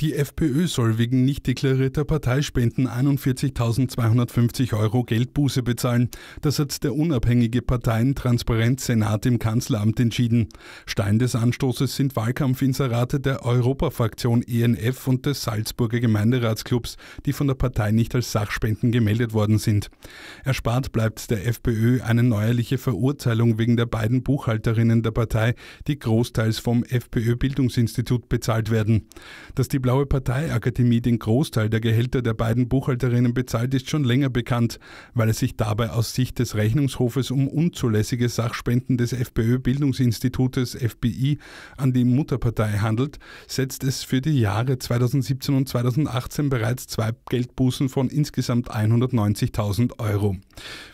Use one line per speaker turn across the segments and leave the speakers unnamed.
Die FPÖ soll wegen nicht deklarierter Parteispenden 41.250 Euro Geldbuße bezahlen. Das hat der unabhängige Parteien-Transparenz-Senat im Kanzleramt entschieden. Stein des Anstoßes sind Wahlkampfinserate der Europafraktion ENF und des Salzburger Gemeinderatsclubs, die von der Partei nicht als Sachspenden gemeldet worden sind. Erspart bleibt der FPÖ eine neuerliche Verurteilung wegen der beiden Buchhalterinnen der Partei, die großteils vom FPÖ-Bildungsinstitut bezahlt werden. Dass die Blaue Parteiakademie den Großteil der Gehälter der beiden Buchhalterinnen bezahlt, ist schon länger bekannt, weil es sich dabei aus Sicht des Rechnungshofes um unzulässige Sachspenden des FPÖ-Bildungsinstitutes FBI an die Mutterpartei handelt, setzt es für die Jahre 2017 und 2018 bereits zwei Geldbußen von insgesamt 190.000 Euro.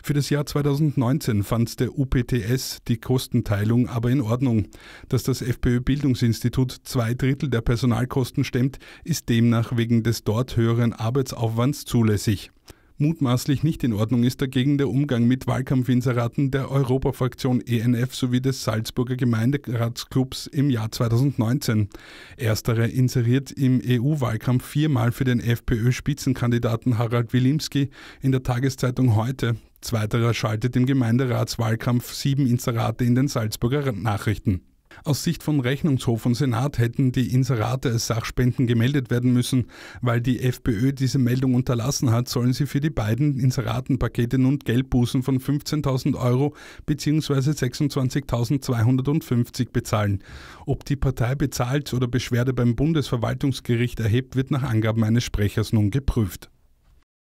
Für das Jahr 2019 fand der UPTS die Kostenteilung aber in Ordnung. Dass das FPÖ-Bildungsinstitut zwei Drittel der Personalkosten stemmt, ist demnach wegen des dort höheren Arbeitsaufwands zulässig. Mutmaßlich nicht in Ordnung ist dagegen der Umgang mit Wahlkampfinseraten der Europafraktion ENF sowie des Salzburger Gemeinderatsklubs im Jahr 2019. Erstere inseriert im EU-Wahlkampf viermal für den FPÖ-Spitzenkandidaten Harald Wilimski in der Tageszeitung heute. Zweiterer schaltet im Gemeinderatswahlkampf sieben Inserate in den Salzburger Nachrichten. Aus Sicht von Rechnungshof und Senat hätten die Inserate als Sachspenden gemeldet werden müssen. Weil die FPÖ diese Meldung unterlassen hat, sollen sie für die beiden Inseratenpakete nun Geldbußen von 15.000 Euro bzw. 26.250 bezahlen. Ob die Partei bezahlt oder Beschwerde beim Bundesverwaltungsgericht erhebt, wird nach Angaben eines Sprechers nun geprüft.